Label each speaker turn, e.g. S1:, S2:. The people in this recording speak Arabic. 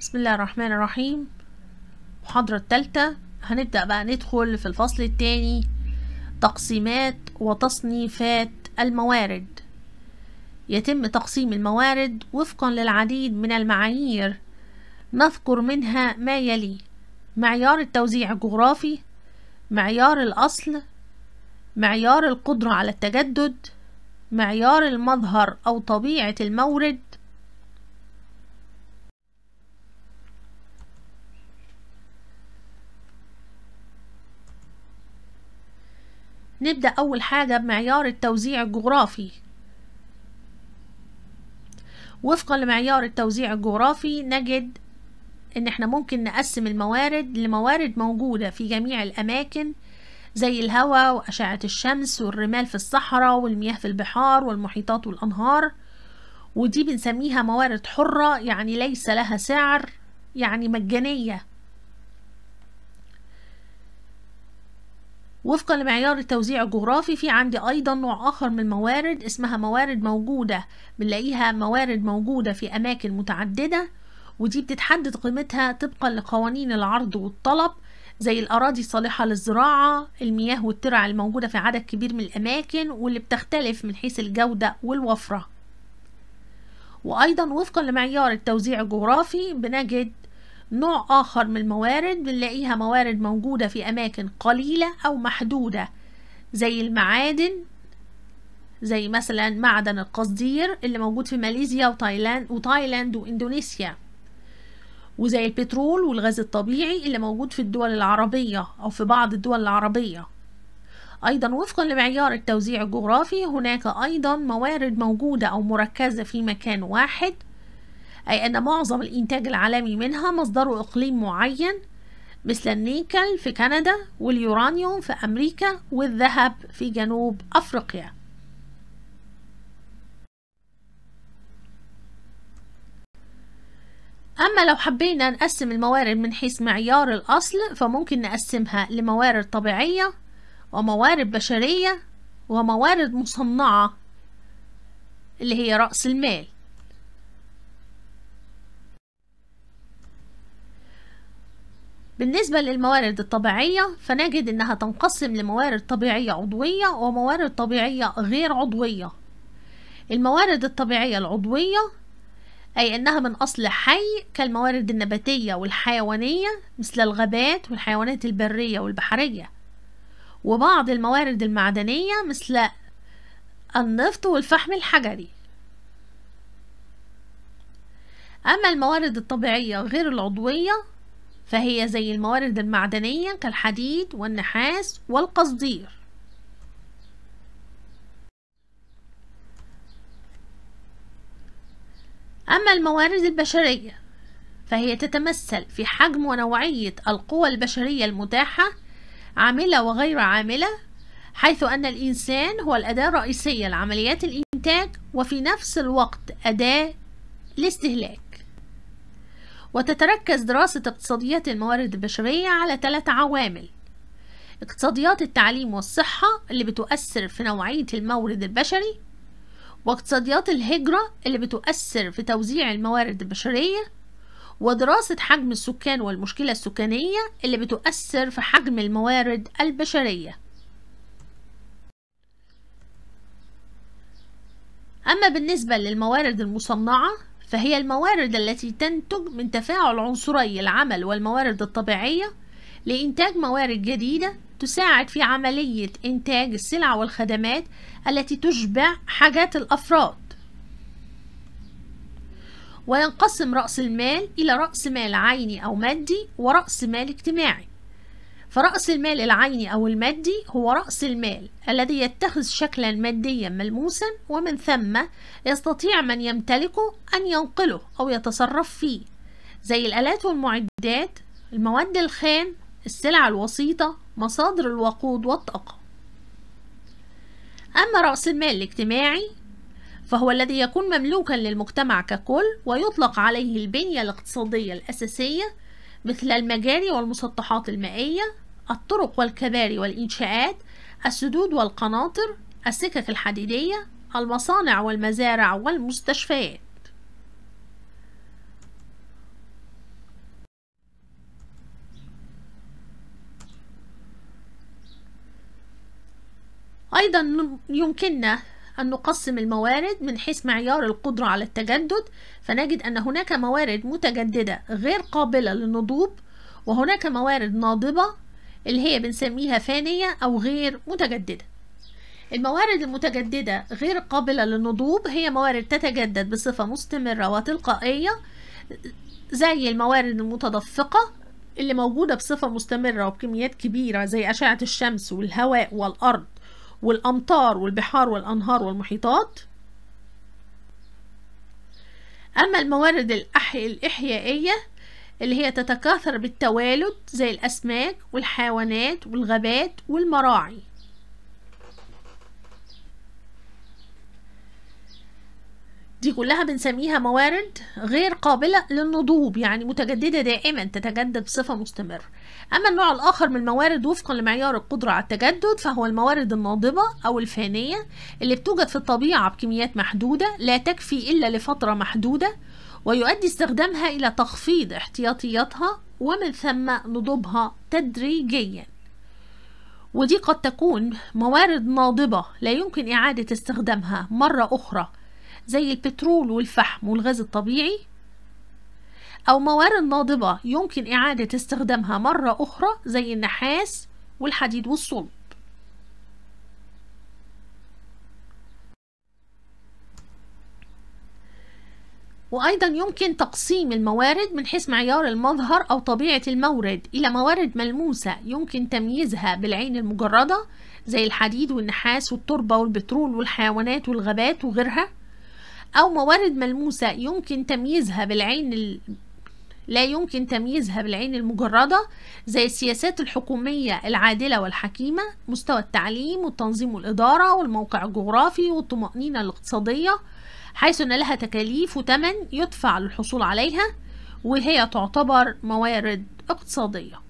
S1: بسم الله الرحمن الرحيم محاضرة التالتة هنبدأ بقى ندخل في الفصل التاني تقسيمات وتصنيفات الموارد يتم تقسيم الموارد وفقا للعديد من المعايير نذكر منها ما يلي معيار التوزيع الجغرافي معيار الأصل معيار القدرة على التجدد معيار المظهر أو طبيعة المورد نبدأ أول حاجة بمعيار التوزيع الجغرافي وفقا لمعيار التوزيع الجغرافي نجد ان احنا ممكن نقسم الموارد لموارد موجودة في جميع الأماكن زي الهواء وأشعة الشمس والرمال في الصحراء والمياه في البحار والمحيطات والأنهار ودي بنسميها موارد حرة يعني ليس لها سعر يعني مجانية وفقا لمعيار التوزيع الجغرافي في عندي أيضا نوع آخر من الموارد اسمها موارد موجودة بنلاقيها موارد موجودة في أماكن متعددة ودي بتتحدد قيمتها طبقا لقوانين العرض والطلب زي الأراضي الصالحة للزراعة المياه والترع الموجودة في عدد كبير من الأماكن واللي بتختلف من حيث الجودة والوفرة وأيضا وفقا لمعيار التوزيع الجغرافي بنجد نوع آخر من الموارد بنلاقيها موارد موجودة في أماكن قليلة أو محدودة زي المعادن زي مثلا معدن القصدير اللي موجود في ماليزيا وتايلاند وتايلاند واندونيسيا وزي البترول والغاز الطبيعي اللي موجود في الدول العربية أو في بعض الدول العربية أيضا وفقا لمعيار التوزيع الجغرافي هناك أيضا موارد موجودة أو مركزة في مكان واحد أي أن معظم الإنتاج العالمي منها مصدره إقليم معين مثل النيكل في كندا واليورانيوم في أمريكا والذهب في جنوب أفريقيا أما لو حبينا نقسم الموارد من حيث معيار الأصل فممكن نقسمها لموارد طبيعية وموارد بشرية وموارد مصنعة اللي هي رأس المال بالنسبة للموارد الطبيعية فنجد إنها تنقسم لموارد طبيعية عضوية وموارد طبيعية غير عضوية الموارد الطبيعية العضوية أي أنها من أصل حي كالموارد النباتية والحيوانية مثل الغابات والحيوانات البرية والبحرية وبعض الموارد المعدنية مثل النفط والفحم الحجري أما الموارد الطبيعية غير العضوية فهي زي الموارد المعدنية كالحديد والنحاس والقصدير أما الموارد البشرية فهي تتمثل في حجم ونوعية القوى البشرية المتاحة عاملة وغير عاملة حيث أن الإنسان هو الأداة الرئيسية لعمليات الإنتاج وفي نفس الوقت أداة الاستهلاك وتتركز دراسة اقتصاديات الموارد البشرية على ثلاث عوامل اقتصاديات التعليم والصحة اللي بتؤثر في نوعية المورد البشري واقتصاديات الهجرة اللي بتؤثر في توزيع الموارد البشرية ودراسة حجم السكان والمشكلة السكانية اللي بتؤثر في حجم الموارد البشرية أما بالنسبة للموارد المصنعة فهي الموارد التي تنتج من تفاعل عنصري العمل والموارد الطبيعية لإنتاج موارد جديدة تساعد في عملية إنتاج السلع والخدمات التي تشبع حاجات الأفراد وينقسم رأس المال إلى رأس مال عيني أو مادي ورأس مال اجتماعي فرأس المال العيني أو المادي هو رأس المال الذي يتخذ شكلا ماديا ملموسا ومن ثم يستطيع من يمتلكه أن ينقله أو يتصرف فيه زي الآلات والمعدات المواد الخام السلع الوسيطة مصادر الوقود والطاقة أما رأس المال الاجتماعي فهو الذي يكون مملوكا للمجتمع ككل ويطلق عليه البنية الاقتصادية الأساسية مثل المجاري والمسطحات المائية الطرق والكباري والإنشاءات السدود والقناطر السكك الحديدية المصانع والمزارع والمستشفيات أيضا يمكننا أن نقسم الموارد من حيث معيار القدرة على التجدد فنجد أن هناك موارد متجددة غير قابلة للنضوب وهناك موارد ناضبة اللي هي بنسميها فانية أو غير متجددة الموارد المتجددة غير قابلة للنضوب هي موارد تتجدد بصفة مستمرة وتلقائية زي الموارد المتدفقة اللي موجودة بصفة مستمرة وبكميات كبيرة زي أشعة الشمس والهواء والأرض والأمطار والبحار والأنهار والمحيطات أما الموارد الإحيائية اللي هي تتكاثر بالتوالد زي الأسماك والحيوانات والغابات والمراعي دي كلها بنسميها موارد غير قابلة للنضوب يعني متجددة دائما تتجدد بصفة مستمرة أما النوع الآخر من الموارد وفقا لمعيار القدرة على التجدد فهو الموارد الناضبة أو الفانية اللي بتوجد في الطبيعة بكميات محدودة لا تكفي إلا لفترة محدودة ويؤدي استخدامها إلى تخفيض احتياطياتها ومن ثم نضوبها تدريجياً ودي قد تكون موارد ناضبة لا يمكن إعادة استخدامها مرة أخرى زي البترول والفحم والغاز الطبيعي أو موارد ناضبة يمكن إعادة استخدامها مرة أخرى زي النحاس والحديد والصلب وأيضا يمكن تقسيم الموارد من حيث معيار المظهر أو طبيعة المورد إلى موارد ملموسة يمكن تمييزها بالعين المجردة زي الحديد والنحاس والتربة والبترول والحيوانات والغابات وغيرها أو موارد ملموسة يمكن تمييزها بالعين ال... لا يمكن تمييزها بالعين المجردة زي السياسات الحكومية العادلة والحكيمة مستوى التعليم والتنظيم والإدارة والموقع الجغرافي والطمأنينة الاقتصادية حيث أن لها تكاليف وتمن يدفع للحصول عليها وهي تعتبر موارد اقتصادية